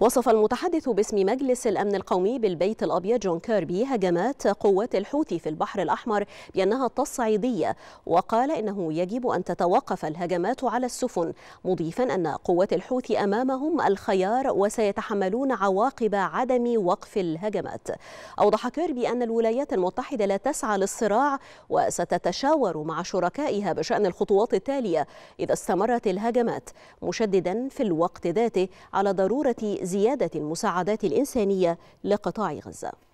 وصف المتحدث باسم مجلس الأمن القومي بالبيت الأبيض جون كيربي هجمات قوات الحوثي في البحر الأحمر بأنها تصعيدية وقال إنه يجب أن تتوقف الهجمات على السفن مضيفا أن قوات الحوثي أمامهم الخيار وسيتحملون عواقب عدم وقف الهجمات أوضح كيربي أن الولايات المتحدة لا تسعى للصراع وستتشاور مع شركائها بشأن الخطوات التالية إذا استمرت الهجمات مشددا في الوقت ذاته على ضرورة زيادة المساعدات الإنسانية لقطاع غزة